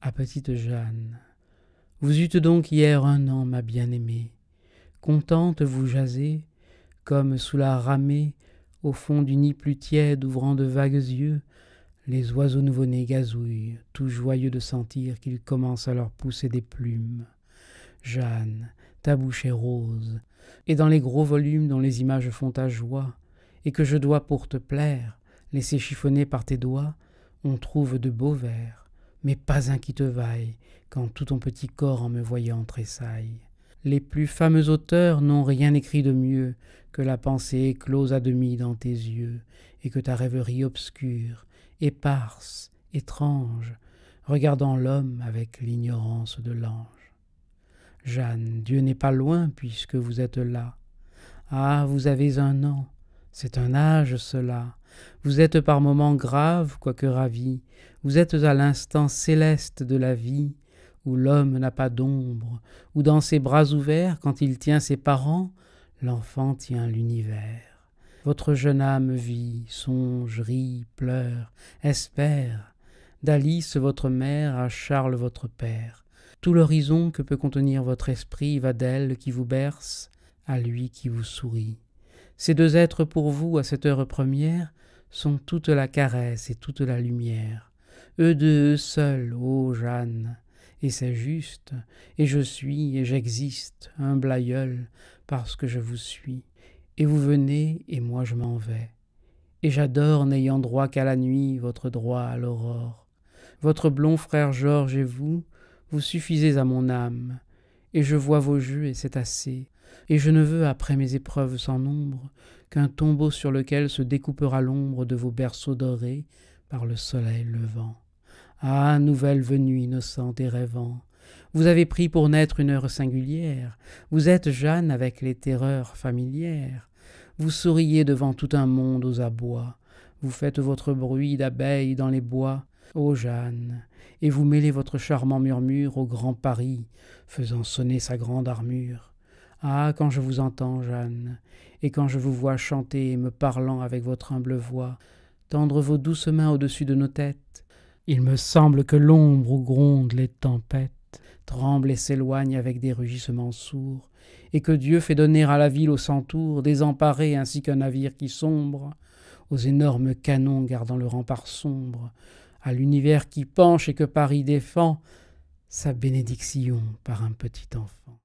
à petite Jeanne. Vous eûtes donc hier un an, ma bien-aimée. Contente vous jasez, comme sous la ramée, au fond du nid plus tiède, ouvrant de vagues yeux, les oiseaux nouveau-nés gazouillent, tout joyeux de sentir qu'ils commencent à leur pousser des plumes. Jeanne, ta bouche est rose, et dans les gros volumes dont les images font ta joie, et que je dois pour te plaire, Laisser chiffonner par tes doigts, on trouve de beaux vers mais pas un qui te vaille, quand tout ton petit corps en me voyant tressaille. Les plus fameux auteurs n'ont rien écrit de mieux que la pensée éclose à demi dans tes yeux, et que ta rêverie obscure, éparse, étrange, regardant l'homme avec l'ignorance de l'ange. Jeanne, Dieu n'est pas loin puisque vous êtes là. Ah, vous avez un an, c'est un âge cela. Vous êtes par moments graves, quoique ravis, vous êtes à l'instant céleste de la vie, où l'homme n'a pas d'ombre, où dans ses bras ouverts, quand il tient ses parents, l'enfant tient l'univers. Votre jeune âme vit, songe, rit, pleure, espère. D'Alice votre mère à Charles votre père. Tout l'horizon que peut contenir votre esprit va d'elle qui vous berce à lui qui vous sourit. Ces deux êtres pour vous, à cette heure première, sont toute la caresse et toute la lumière. Eux deux, eux seuls, ô Jeanne. Et c'est juste, et je suis, et j'existe, un aïeul, parce que je vous suis. Et vous venez, et moi je m'en vais. Et j'adore, n'ayant droit qu'à la nuit, votre droit à l'aurore. Votre blond frère Georges et vous, vous suffisez à mon âme. Et je vois vos jeux, et c'est assez et je ne veux, après mes épreuves sans nombre, qu'un tombeau sur lequel se découpera l'ombre de vos berceaux dorés par le soleil levant. Ah, nouvelle venue innocente et rêvant, vous avez pris pour naître une heure singulière, vous êtes Jeanne avec les terreurs familières, vous souriez devant tout un monde aux abois, vous faites votre bruit d'abeilles dans les bois, ô Jeanne, et vous mêlez votre charmant murmure au grand Paris, faisant sonner sa grande armure. Ah, quand je vous entends, Jeanne, et quand je vous vois chanter et me parlant avec votre humble voix, tendre vos douces mains au-dessus de nos têtes, il me semble que l'ombre où grondent les tempêtes tremble et s'éloigne avec des rugissements sourds, et que Dieu fait donner à la ville aux tours désemparée ainsi qu'un navire qui sombre, aux énormes canons gardant le rempart sombre, à l'univers qui penche et que Paris défend, sa bénédiction par un petit enfant.